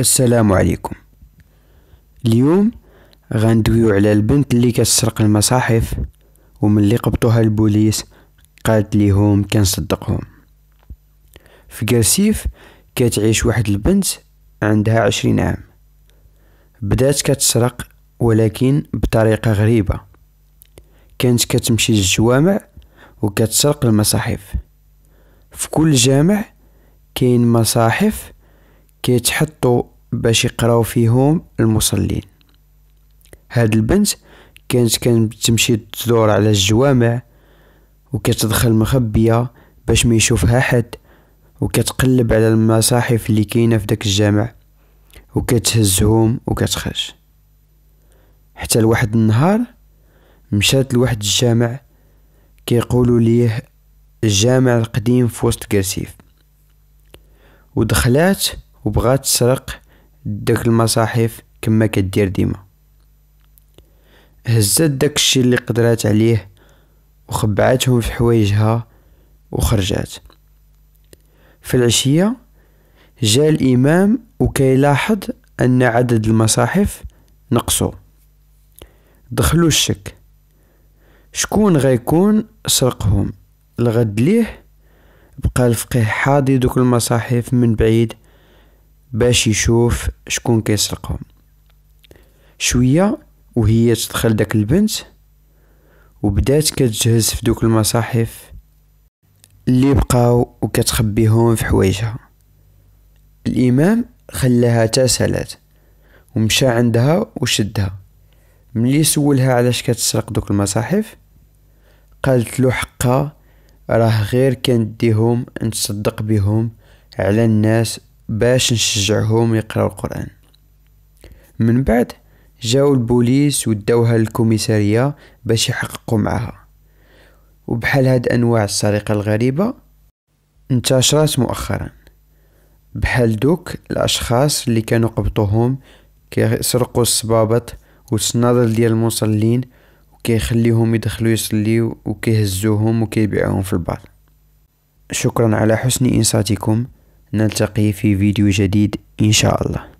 السلام عليكم اليوم غندويو على البنت اللي كتسرق المصاحف ومن اللي قبطوها البوليس قالت ليهم كنصدقهم في كرسيف كتعيش واحد البنت عندها عشرين عام بدات كتسرق ولكن بطريقة غريبة كانت كتمشي للجوامع وكتسرق المصاحف في كل جامع كاين مصاحف كيتحطوا باش يقراو فيهم المصلين هاد البنت كانت تمشي تدور على الجوامع وكتدخل مخبيه باش ما يشوفها حد وكتقلب على المصاحف اللي كاينه في داك الجامع وكتهزهم وكتخرج حتى لواحد النهار مشات لواحد الجامع كيقولوا ليه الجامع القديم في وسط كرسيف ودخلات وبغات تسرق داك المصاحف كما كدير ديما هزت داك الشي اللي قدرات عليه وخبعتهم في حوايجها وخرجات في العشية جاء الإمام وكيلاحظ أن عدد المصاحف نقصوا دخلوا الشك شكون غيكون سرقهم الغد ليه بقى الفقيه حاضي دوك المصاحف من بعيد باش يشوف شكون كيسرقهم شوية وهي تدخل داك البنت وبدات كتجهز في دوك المصاحف اللي بقاو وكتخبيهم في حوايجها الامام خلاها تسالات ومشى عندها وشدها ملي سولها علاش كتسرق دوك المصاحف قالت له حقها راه غير كنديهم نتصدق بهم على الناس باش نشجعهم يقراو القران من بعد جاو البوليس وداوها للكوميسارية باش يحققوا معها وبحال هاد انواع السرقه الغريبه انتشرت مؤخرا بحال دوك الاشخاص اللي كانوا قبطوهم كيسرقوا الصبابط والصنادل ديال المصلين وكيخليهم يدخلوا يصليو وكيهزوهم وكيبيعوهم في البار شكرا على حسن انصاتكم نلتقي في فيديو جديد إن شاء الله